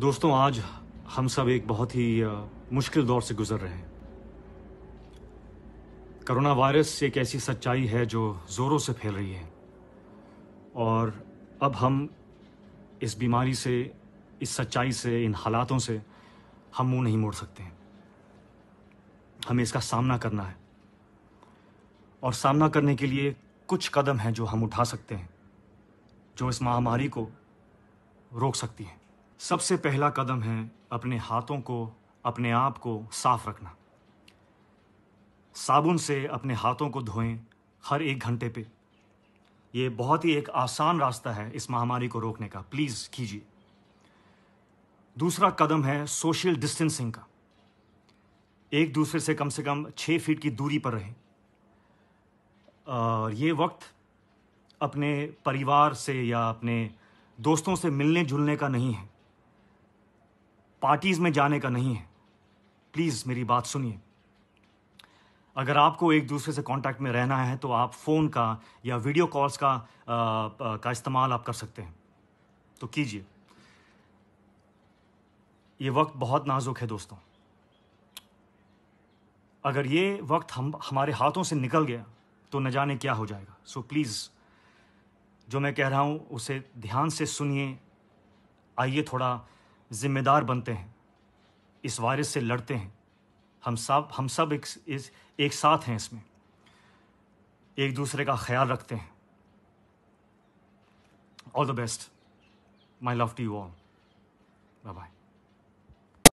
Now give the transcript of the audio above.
दोस्तों आज हम सब एक बहुत ही मुश्किल दौर से गुजर रहे हैं कोरोना वायरस एक ऐसी सच्चाई है जो ज़ोरों से फैल रही है और अब हम इस बीमारी से इस सच्चाई से इन हालातों से हम मुंह नहीं मोड़ सकते हैं हमें इसका सामना करना है और सामना करने के लिए कुछ कदम हैं जो हम उठा सकते हैं जो इस महामारी को रोक सकती हैं सबसे पहला कदम है अपने हाथों को अपने आप को साफ रखना साबुन से अपने हाथों को धोएं हर एक घंटे पे ये बहुत ही एक आसान रास्ता है इस महामारी को रोकने का प्लीज़ कीजिए दूसरा कदम है सोशल डिस्टेंसिंग का एक दूसरे से कम से कम छः फीट की दूरी पर रहें और ये वक्त अपने परिवार से या अपने दोस्तों से मिलने जुलने का नहीं है पार्टीज में जाने का नहीं है प्लीज़ मेरी बात सुनिए अगर आपको एक दूसरे से कांटेक्ट में रहना है तो आप फ़ोन का या वीडियो कॉल्स का आ, आ, का इस्तेमाल आप कर सकते हैं तो कीजिए ये वक्त बहुत नाजुक है दोस्तों अगर ये वक्त हम हमारे हाथों से निकल गया तो न जाने क्या हो जाएगा सो so, प्लीज़ जो मैं कह रहा हूँ उसे ध्यान से सुनिए आइए थोड़ा जिम्मेदार बनते हैं इस वायरस से लड़ते हैं हम सब हम सब एक, एक, साथ हैं इसमें एक दूसरे का ख्याल रखते हैं all the best my love to you all bye bye